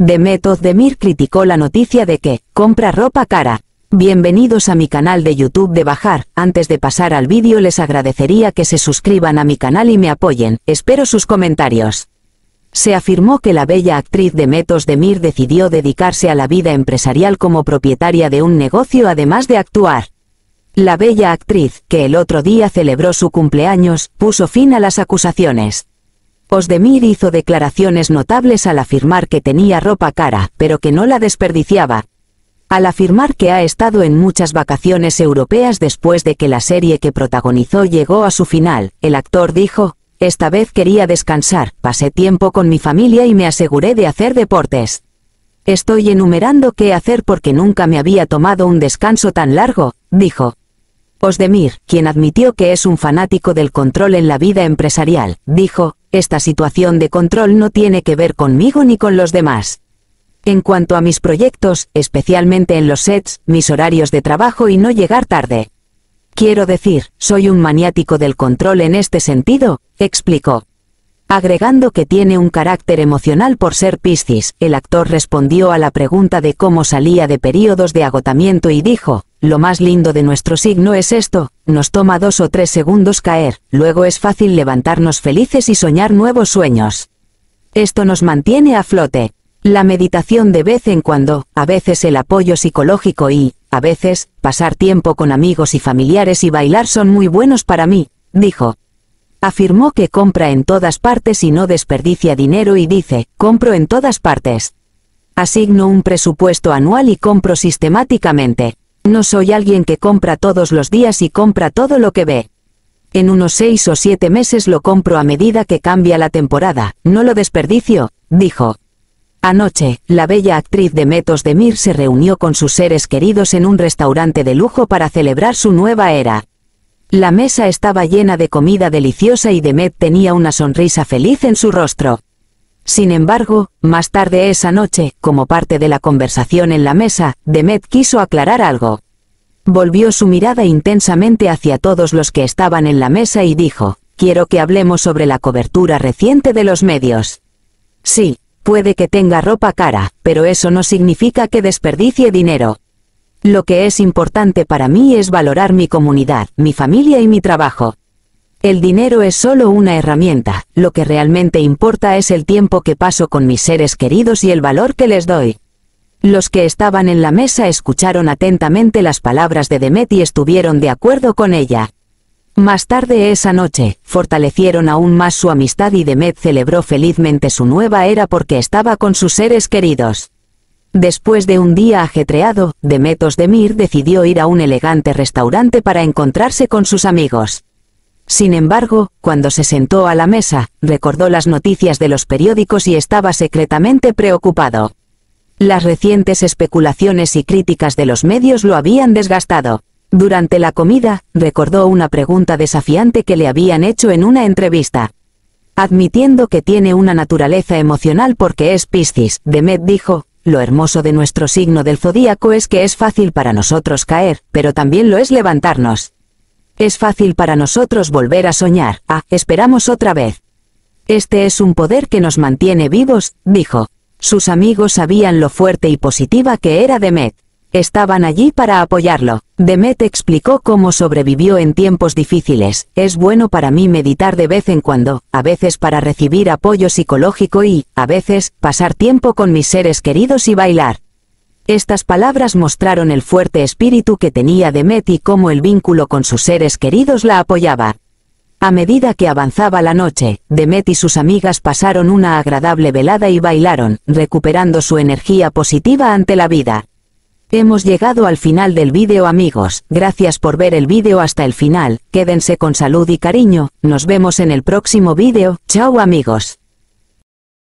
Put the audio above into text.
de Demir criticó la noticia de que, compra ropa cara. Bienvenidos a mi canal de YouTube de Bajar, antes de pasar al vídeo les agradecería que se suscriban a mi canal y me apoyen, espero sus comentarios. Se afirmó que la bella actriz de Metos Demir decidió dedicarse a la vida empresarial como propietaria de un negocio además de actuar. La bella actriz, que el otro día celebró su cumpleaños, puso fin a las acusaciones. Osdemir hizo declaraciones notables al afirmar que tenía ropa cara, pero que no la desperdiciaba. Al afirmar que ha estado en muchas vacaciones europeas después de que la serie que protagonizó llegó a su final, el actor dijo, esta vez quería descansar, pasé tiempo con mi familia y me aseguré de hacer deportes. Estoy enumerando qué hacer porque nunca me había tomado un descanso tan largo, dijo. Osdemir, quien admitió que es un fanático del control en la vida empresarial, dijo, esta situación de control no tiene que ver conmigo ni con los demás. En cuanto a mis proyectos, especialmente en los sets, mis horarios de trabajo y no llegar tarde. Quiero decir, soy un maniático del control en este sentido, explicó. Agregando que tiene un carácter emocional por ser Piscis, el actor respondió a la pregunta de cómo salía de periodos de agotamiento y dijo, lo más lindo de nuestro signo es esto, nos toma dos o tres segundos caer, luego es fácil levantarnos felices y soñar nuevos sueños. Esto nos mantiene a flote. La meditación de vez en cuando, a veces el apoyo psicológico y, a veces, pasar tiempo con amigos y familiares y bailar son muy buenos para mí, dijo. Afirmó que compra en todas partes y no desperdicia dinero y dice, compro en todas partes. Asigno un presupuesto anual y compro sistemáticamente. No soy alguien que compra todos los días y compra todo lo que ve. En unos seis o siete meses lo compro a medida que cambia la temporada, no lo desperdicio, dijo. Anoche, la bella actriz de Metos de Mir se reunió con sus seres queridos en un restaurante de lujo para celebrar su nueva era. La mesa estaba llena de comida deliciosa y Demet tenía una sonrisa feliz en su rostro. Sin embargo, más tarde esa noche, como parte de la conversación en la mesa, Demet quiso aclarar algo. Volvió su mirada intensamente hacia todos los que estaban en la mesa y dijo, quiero que hablemos sobre la cobertura reciente de los medios. Sí, puede que tenga ropa cara, pero eso no significa que desperdicie dinero. Lo que es importante para mí es valorar mi comunidad, mi familia y mi trabajo. El dinero es solo una herramienta, lo que realmente importa es el tiempo que paso con mis seres queridos y el valor que les doy. Los que estaban en la mesa escucharon atentamente las palabras de Demet y estuvieron de acuerdo con ella. Más tarde esa noche, fortalecieron aún más su amistad y Demet celebró felizmente su nueva era porque estaba con sus seres queridos. Después de un día ajetreado, Demet Osdemir decidió ir a un elegante restaurante para encontrarse con sus amigos. Sin embargo, cuando se sentó a la mesa, recordó las noticias de los periódicos y estaba secretamente preocupado. Las recientes especulaciones y críticas de los medios lo habían desgastado. Durante la comida, recordó una pregunta desafiante que le habían hecho en una entrevista. Admitiendo que tiene una naturaleza emocional porque es Piscis, Demet dijo, lo hermoso de nuestro signo del zodíaco es que es fácil para nosotros caer, pero también lo es levantarnos. Es fácil para nosotros volver a soñar, ah, esperamos otra vez. Este es un poder que nos mantiene vivos, dijo. Sus amigos sabían lo fuerte y positiva que era Demet. Estaban allí para apoyarlo. Demet explicó cómo sobrevivió en tiempos difíciles. Es bueno para mí meditar de vez en cuando, a veces para recibir apoyo psicológico y, a veces, pasar tiempo con mis seres queridos y bailar. Estas palabras mostraron el fuerte espíritu que tenía Demet y cómo el vínculo con sus seres queridos la apoyaba. A medida que avanzaba la noche, Demet y sus amigas pasaron una agradable velada y bailaron, recuperando su energía positiva ante la vida. Hemos llegado al final del vídeo amigos, gracias por ver el vídeo hasta el final, quédense con salud y cariño, nos vemos en el próximo vídeo, chao amigos.